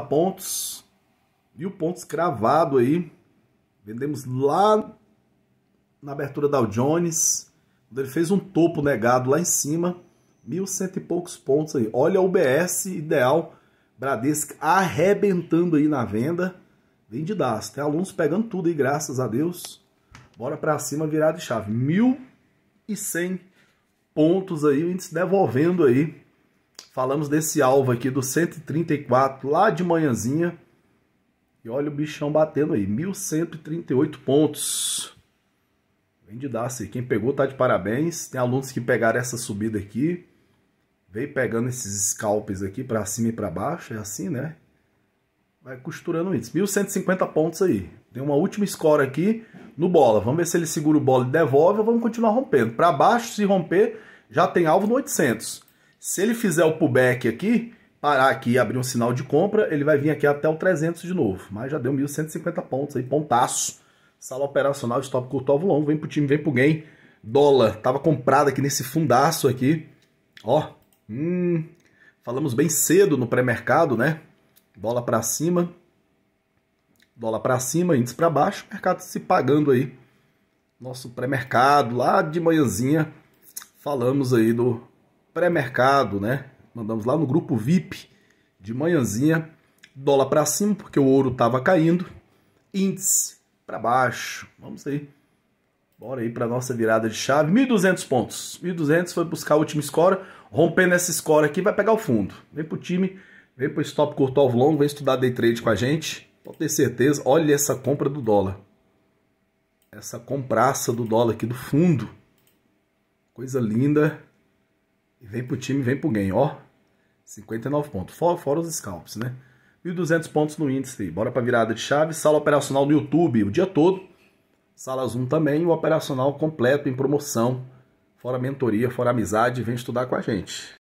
pontos. Mil pontos cravado aí. Vendemos lá na abertura da Jones. Quando ele fez um topo negado lá em cima. Mil cento e poucos pontos aí. Olha o BS ideal. Bradesco arrebentando aí na venda. Vendidaço. Tem alunos pegando tudo aí, graças a Deus. Bora para cima virar de chave. Mil e cem pontos aí, o índice devolvendo aí Falamos desse alvo aqui do 134 lá de manhãzinha. E olha o bichão batendo aí, 1138 pontos. Vem de dar, -se. quem pegou tá de parabéns. Tem alunos que pegaram essa subida aqui. Vem pegando esses scalps aqui para cima e para baixo, é assim, né? Vai costurando isso. 1150 pontos aí. Tem uma última score aqui no bola. Vamos ver se ele segura o bola e devolve ou vamos continuar rompendo. Para baixo, se romper, já tem alvo no 800. Se ele fizer o pullback aqui, parar aqui e abrir um sinal de compra, ele vai vir aqui até o 300 de novo. Mas já deu 1.150 pontos aí, pontaço. Sala operacional, stop curto, alvo longo. Vem pro time, vem pro game. Dólar, tava comprado aqui nesse fundaço aqui. Ó, hum, falamos bem cedo no pré-mercado, né? Dólar para cima, dólar para cima, índice para baixo, mercado se pagando aí. Nosso pré-mercado lá de manhãzinha, falamos aí do pré-mercado, né? Mandamos lá no grupo VIP de manhãzinha, dólar para cima porque o ouro estava caindo, índice para baixo. Vamos aí. Bora aí para nossa virada de chave, 1200 pontos. 1200 foi buscar a última score, rompendo essa score aqui vai pegar o fundo. Vem pro time, vem pro stop curto ao longo, vem estudar day trade com a gente. Pode ter certeza, olha essa compra do dólar. Essa compraça do dólar aqui do fundo. Coisa linda. Vem pro time, vem pro game, ó. 59 pontos, fora, fora os scalps, né? 1.200 pontos no índice. Bora pra virada de chave. Sala operacional no YouTube o dia todo. Sala Zoom também. O operacional completo em promoção. Fora mentoria, fora amizade. Vem estudar com a gente.